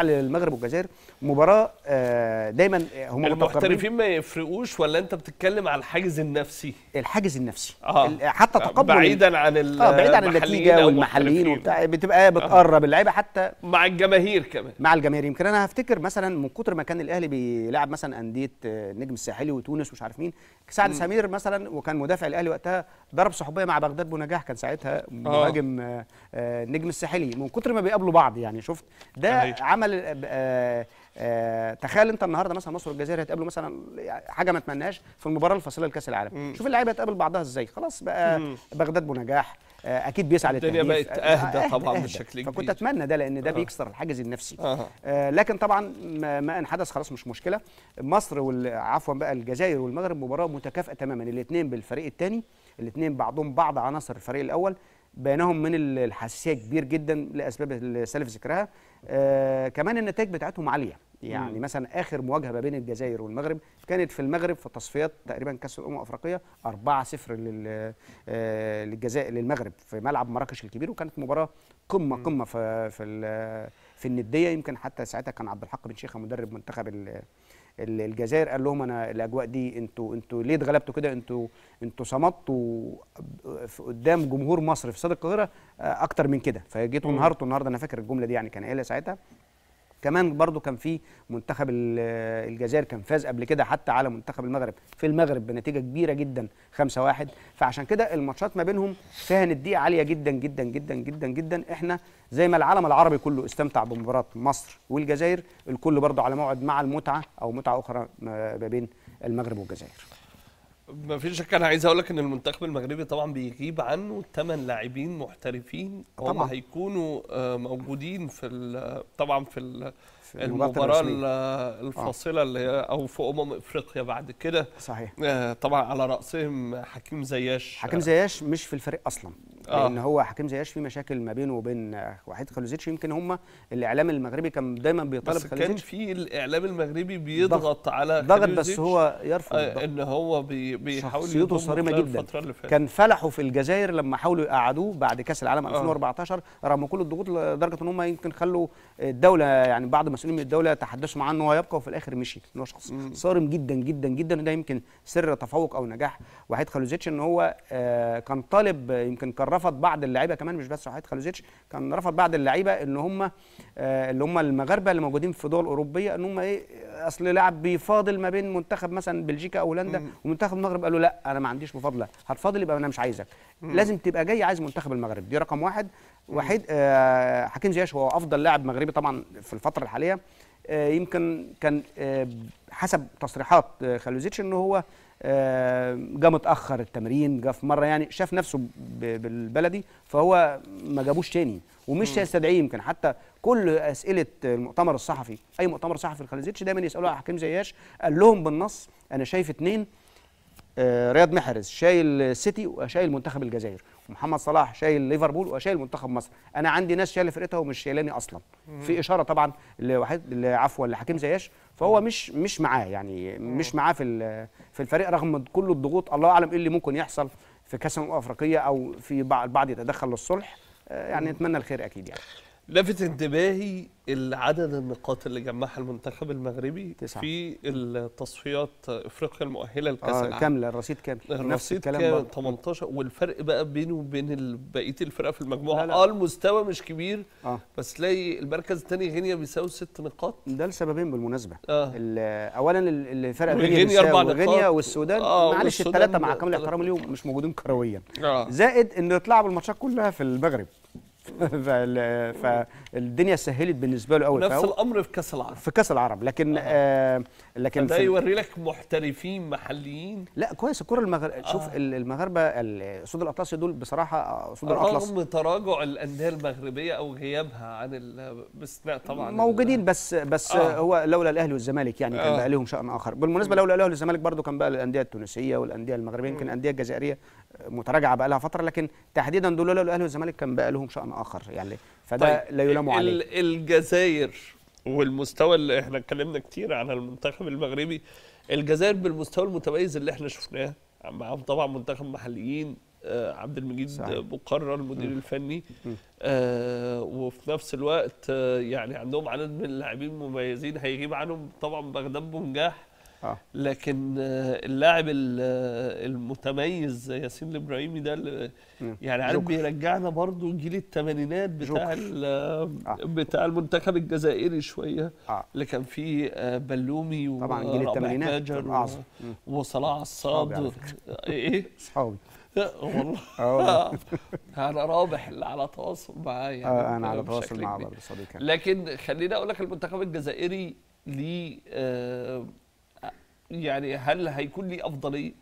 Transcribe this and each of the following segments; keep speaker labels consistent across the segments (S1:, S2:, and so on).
S1: المغرب والجزائر مباراه آه، دايما آه، هم المحترفين
S2: ما يفرقوش ولا انت بتتكلم على الحاجز النفسي الحاجز النفسي آه. حتى آه، تقبل بعيدا عن ال... آه بعيدا عن النتيجه والمحليين وبتاع
S1: بتبقى بتقرب اللعيبه حتى
S2: مع الجماهير كمان مع
S1: الجماهير يمكن انا هفتكر مثلا من كتر ما كان الاهلي بيلعب مثلا انديه النجم الساحلي وتونس ومش عارف مين سعد سمير مثلا وكان مدافع الاهلي وقتها ضرب صحوبيه مع بغداد بونجاح كان ساعتها مهاجم النجم الساحلي من كتر ما بيقابلوا بعض يعني شفت ده عمل عمل آه، آه، تخيل انت النهارده مثلا مصر والجزائر هيتقابلوا مثلا يعني حاجه ما اتمناهاش في المباراه الفاصله لكاس العالم شوف اللعيبه هتقابل بعضها ازاي خلاص بقى مم. بغداد بنجاح آه، اكيد بيسعى للتهديف الدنيا بقت اهدى, طبعا أهدى بشكل كبير فكنت اتمنى ده لان ده أه. بيكسر الحاجز النفسي أه. آه لكن طبعا ما ان حدث خلاص مش مشكله مصر وال... عفوا بقى الجزائر والمغرب مباراه متكافئه تماما الاثنين بالفريق الثاني الاثنين بعضهم بعض عناصر الفريق الاول بينهم من الحساسيه كبير جدا لاسباب السلف ذكرها آه كمان النتائج بتاعتهم عاليه يعني مم. مثلا اخر مواجهه ما بين الجزائر والمغرب كانت في المغرب في تصفيات تقريبا كاس الامم الافريقيه 4 0 آه، للجزائر للمغرب في ملعب مراكش الكبير وكانت مباراه قمه قمه في في في النديه يمكن حتى ساعتها كان عبد الحق بن شيخه مدرب منتخب الجزائر قال لهم انا الاجواء دي انتوا انتوا ليه اتغلبتوا كده انتوا انتوا صمتوا قدام جمهور مصر في استاد القاهره آه، اكتر من كده فجيتوا انهارتوا النهارده انا فاكر الجمله دي يعني كان قايلها ساعتها كمان برضو كان في منتخب الجزائر كان فاز قبل كده حتى على منتخب المغرب في المغرب بنتيجه كبيره جدا 5-1 فعشان كده الماتشات ما بينهم فيها نديه عاليه جدا جدا جدا جدا جدا احنا زي ما العالم العربي كله استمتع بمباراه مصر والجزائر الكل برضو على موعد مع المتعه او متعه اخرى ما بين المغرب والجزائر
S2: ما فيش شك انا عايز اقول لك ان المنتخب المغربي طبعا بيغيب عنه ثمان لاعبين محترفين هم هيكونوا آه، موجودين في طبعا في, في المباراه آه. الفاصله اللي هي او في امم افريقيا بعد كده صحيح آه، طبعا على راسهم حكيم زياش حكيم زياش
S1: مش في الفريق اصلا آه. لان هو حكيم زياش في مشاكل ما بينه وبين وحيد خلوزيتش يمكن هم الاعلام المغربي كان دايما بيطالب بس كان
S2: في الاعلام المغربي بيضغط على ضغط بس هو يرفض آه ان هو بيحاول يضغط صارمه جدا كان
S1: فلحوا في الجزائر لما حاولوا يقعدوه بعد كاس العالم 2014 آه. رغم كل الضغوط لدرجه ان هم يمكن خلوا الدوله يعني بعض المسؤولين من الدوله تحدثوا معاه ان هو يبقى وفي الاخر مشي ان هو شخص صارم جدا جدا جدا وده يمكن سر تفوق او نجاح وحيد خلوزيتش ان هو آه كان طالب يمكن كان رفض بعض اللعيبه كمان مش بس وحيد خلوزيتش كان رفض بعض اللعيبه ان هم آه، اللي هم المغاربه اللي موجودين في دول اوروبيه ان هم ايه اصل لاعب بيفاضل ما بين منتخب مثلا بلجيكا او هولندا ومنتخب المغرب قالوا لا انا ما عنديش مفاضله هتفاضل يبقى انا مش عايزك لازم تبقى جاي عايز منتخب المغرب دي رقم واحد وحيد آه حكيم زياش هو افضل لاعب مغربي طبعا في الفتره الحاليه آه، يمكن كان آه، حسب تصريحات خالوزيتش خلوزيتش ان هو آه، جه متاخر التمرين جه في مره يعني شاف نفسه بالبلدي فهو ما جابوش تاني ومش هيستدعيه يمكن حتى كل اسئله المؤتمر الصحفي اي مؤتمر صحفي الخليجيتش دايما يسالوا على حكيم زياش قال لهم بالنص انا شايف اتنين آه، رياض محرز شايل سيتي وشايل منتخب الجزائر ومحمد صلاح شايل ليفربول وشايل منتخب مصر انا عندي ناس شايله فرقتها ومش شايلاني اصلا في اشاره طبعا لواحد عفوا لحكيم زياش فهو مش مش معاه يعني مش معاه في في الفريق رغم كل الضغوط الله اعلم ايه اللي ممكن يحصل في كاس الامم الافريقيه او في بعض البعض يتدخل
S2: للصلح آه، يعني نتمنى الخير اكيد يعني لفت انتباهي عدد النقاط اللي جمعها المنتخب المغربي تسعة. في التصفيات افريقيا المؤهله لكاس آه، العالم كامله
S1: الرصيد كامل الرصيد كامل
S2: 18 والفرق بقى بينه وبين بقيه الفرق في المجموعه اه المستوى مش كبير آه. بس تلاقي المركز الثاني غينيا بيساوي ست نقاط ده لسببين بالمناسبه آه. اولا اللي فرق غينيا اربع نقاط غينيا والسودان آه معلش الثلاثه مع كامل احترامي
S1: ليهم مش موجودين كرويا آه. زائد انه يطلعوا بالماتشات كلها في المغرب فالدنيا سهلت بالنسبه له قوي نفس الامر في كاس العرب في كاس العرب لكن آه. آه لكن ده يوري
S2: لك محترفين محليين
S1: لا كويس الكره المغرب آه. شوف المغاربه اسود الاطلسي دول بصراحه اسود آه، الاطلس رغم تراجع
S2: الانديه المغربيه او غيابها عن باستثناء طبعا موجودين
S1: بس بس آه. هو لولا الاهلي والزمالك يعني آه. كان بقى لهم شان اخر بالمناسبه لولا الاهلي والزمالك برضو كان بقى الانديه التونسيه والانديه المغربيه يمكن الانديه الجزائريه متراجعه بقى لها فتره لكن تحديدا دول لولا الاهلي والزمالك كان بقى لهم شان اخر يعني فده طيب لا يلام عليه
S2: الجزائر والمستوى اللي احنا اتكلمنا كتير عن المنتخب المغربي الجزائر بالمستوى المتميز اللي احنا شفناه معاهم طبعا منتخب محليين آه، عبد المجيد مقرر بقرر المدير الفني آه وفي نفس الوقت آه، يعني عندهم عدد من اللاعبين مميزين هيغيب عنهم طبعا بغداد بنجاح آه. لكن آه، اللاعب آه، المتميز ياسين الابراهيمي ده اللي يعني عارف بيرجعنا برضو جيل الثمانينات بتاع بتاع المنتخب الجزائري شويه اللي كان فيه بلومي طبعا جيل الثمانينات وصلاح الصاد ايه اصحابي والله آه. انا رابح اللي على تواصل معاه يعني آه انا على تواصل معاه برضه صديقي لكن خليني اقول لك المنتخب الجزائري ليه آه يعني هل هيكون لي افضليه؟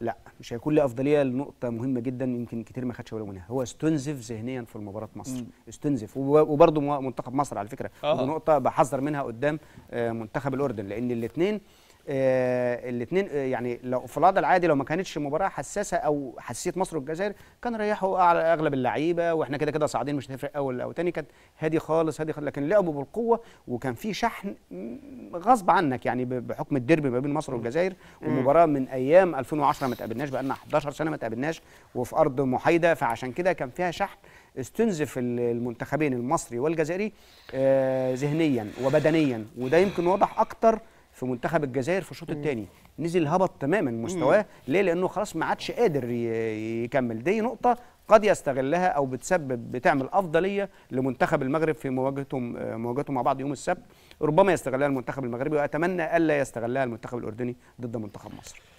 S1: لا مش هيكون لي افضليه لنقطه مهمه جدا يمكن كتير ما خدش باله منها هو استنزف ذهنيا في مباراه مصر مم. استنزف وبرده منتخب مصر على فكره آه. ودي نقطه بحذر منها قدام آه، منتخب الاردن لان الاثنين آه، الاثنين آه، يعني لو في الوضع العادي لو ما كانتش مباراه حساسه او حساسيه مصر والجزائر كان ريحوا اغلب اللعيبه واحنا كده كده صاعدين مش هتفرق اول او ثاني كانت هادي خالص هادي خالص لكن لعبوا بالقوه وكان في شحن غصب عنك يعني بحكم الديربي ما بين مصر والجزائر ومباراه من ايام 2010 ما تقابلناش بقالنا 11 سنه ما تقابلناش وفي ارض محايده فعشان كده كان فيها شحن استنزف المنتخبين المصري والجزائري آه، ذهنيا وبدنيا وده يمكن واضح اكتر في منتخب الجزائر في الشوط الثاني نزل هبط تماما مستواه ليه لانه خلاص ما عادش قادر يكمل دي نقطه قد يستغلها او بتسبب بتعمل افضليه لمنتخب المغرب في مواجهتهم مواجهتهم مع بعض يوم السبت ربما يستغلها المنتخب المغربي واتمنى الا يستغلها المنتخب الاردني ضد منتخب مصر